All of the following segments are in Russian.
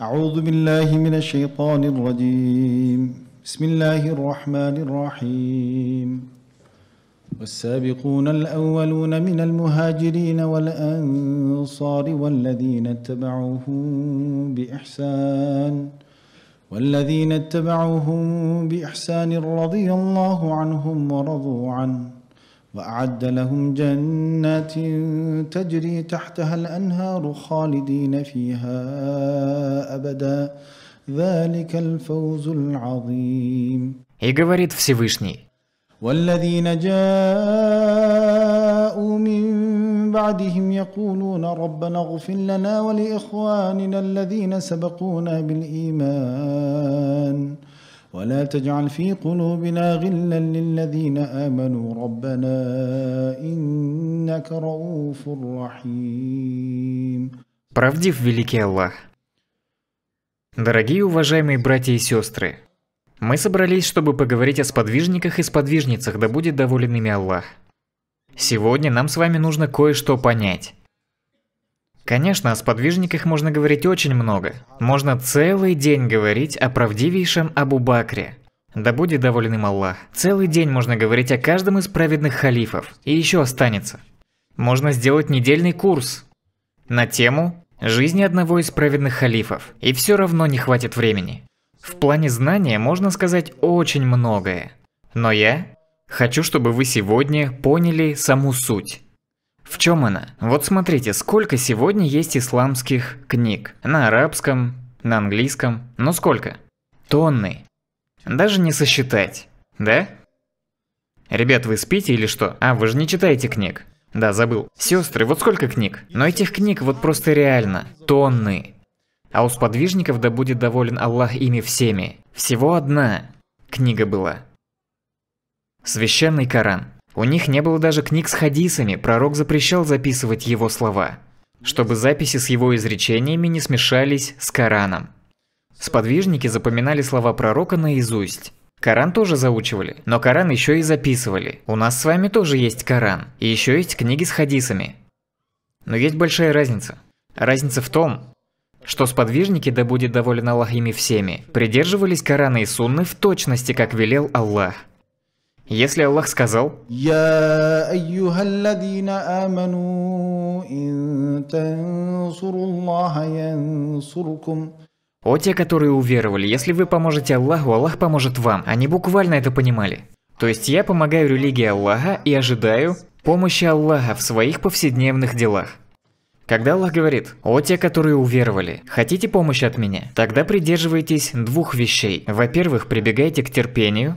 أعوذ بالله من الشيطان الرجيم بسم الله الرحمن الرحيم والسابقون الأولون من المهاجرين والأنصار والذين اتبعوهم بإحسان والذين اتبعوهم بإحسان رضي الله عنهم ورضوا عنه واعد لهم جنات تجري تحتها الانهار خالدين فيها ابدا ذلك الفوز العظيم И говорит Всевышний, والذين جاءوا من بعدهم يقولون ربنا اغفر لنا ولإخواننا الذين سبقونا بالإيمان ولا تجعل في قلوبنا غلا للذين امنوا ربنا انك رؤوف رحيم Правдив великий Аллах. Дорогие уважаемые братья и сестры, мы собрались, чтобы поговорить о сподвижниках и сподвижницах, да будет доволен ими Аллах. Сегодня нам с вами нужно кое-что понять. Конечно, о сподвижниках можно говорить очень много. Можно целый день говорить о правдивейшем Абу Бакре. Да будет доволен им Аллах. Целый день можно говорить о каждом из праведных халифов. И еще останется. Можно сделать недельный курс на тему жизни одного из праведных халифов. И все равно не хватит времени. В плане знания можно сказать очень многое. Но я хочу, чтобы вы сегодня поняли саму суть. В чем она? Вот смотрите, сколько сегодня есть исламских книг. На арабском, на английском. Ну сколько? Тонны. Даже не сосчитать. Да? Ребят, вы спите или что? А, вы же не читаете книг. Да, забыл. Сестры, вот сколько книг? Но этих книг вот просто реально. Тонны. А у сподвижников да будет доволен Аллах ими всеми. Всего одна книга была. Священный Коран. У них не было даже книг с хадисами, пророк запрещал записывать его слова, чтобы записи с его изречениями не смешались с Кораном. Сподвижники запоминали слова пророка наизусть. Коран тоже заучивали, но Коран еще и записывали. У нас с вами тоже есть Коран, и еще есть книги с хадисами. Но есть большая разница. Разница в том, что сподвижники, да будет доволен Аллах ими всеми, придерживались Корана и Сунны в точности, как велел Аллах. Если Аллах сказал, О те, которые уверовали, если вы поможете Аллаху, Аллах поможет вам. Они буквально это понимали. То есть я помогаю религии Аллаха и ожидаю помощи Аллаха в своих повседневных делах. Когда Аллах говорит, «О те, которые уверовали, хотите помощи от меня?» Тогда придерживайтесь двух вещей. Во-первых, прибегайте к терпению,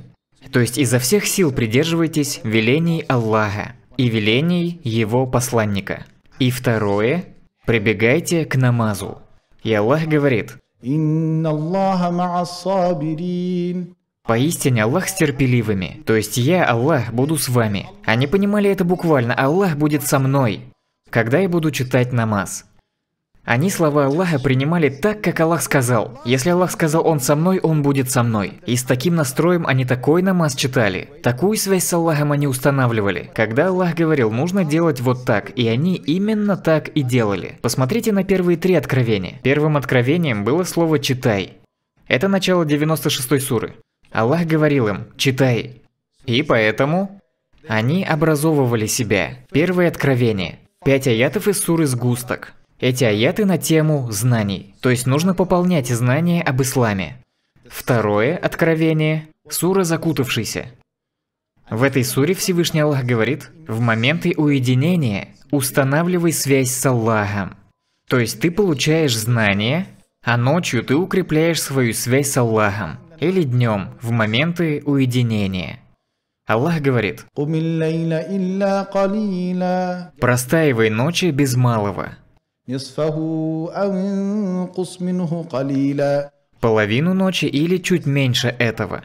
то есть изо всех сил придерживайтесь велений Аллаха и велений Его посланника. И второе – прибегайте к намазу. И Аллах говорит, Поистине Аллах с терпеливыми, то есть я, Аллах, буду с вами. Они понимали это буквально, Аллах будет со мной, когда я буду читать намаз. Они слова Аллаха принимали так, как Аллах сказал. Если Аллах сказал «Он со мной», Он будет со мной. И с таким настроем они такой намаз читали. Такую связь с Аллахом они устанавливали. Когда Аллах говорил «Нужно делать вот так», и они именно так и делали. Посмотрите на первые три откровения. Первым откровением было слово «читай». Это начало 96 суры. Аллах говорил им «читай». И поэтому они образовывали себя. Первое откровение. Пять аятов из суры сгусток. Эти аяты на тему знаний, то есть нужно пополнять знания об исламе. Второе откровение – сура «Закутавшийся». В этой суре Всевышний Аллах говорит «В моменты уединения устанавливай связь с Аллахом». То есть ты получаешь знания, а ночью ты укрепляешь свою связь с Аллахом или днем в моменты уединения. Аллах говорит «Простаивай ночи без малого» половину ночи или чуть меньше этого.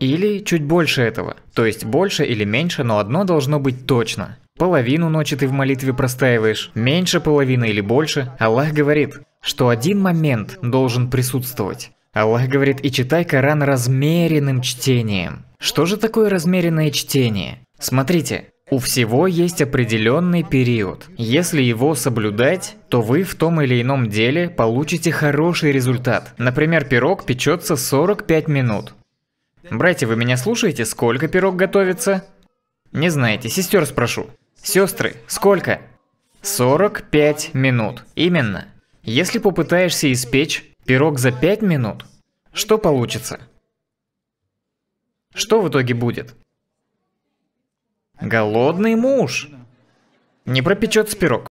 или чуть больше этого, то есть больше или меньше, но одно должно быть точно. Половину ночи ты в молитве простаиваешь, меньше половины или больше. Аллах говорит, что один момент должен присутствовать. Аллах говорит, и читай Коран размеренным чтением. Что же такое размеренное чтение? Смотрите, у всего есть определенный период. Если его соблюдать, то вы в том или ином деле получите хороший результат. Например, пирог печется 45 минут. Братья, вы меня слушаете? Сколько пирог готовится? Не знаете, сестер спрошу. Сестры, сколько? 45 минут. Именно. Если попытаешься испечь пирог за 5 минут, что получится? Что в итоге будет? Голодный муж. Не пропечет пирог.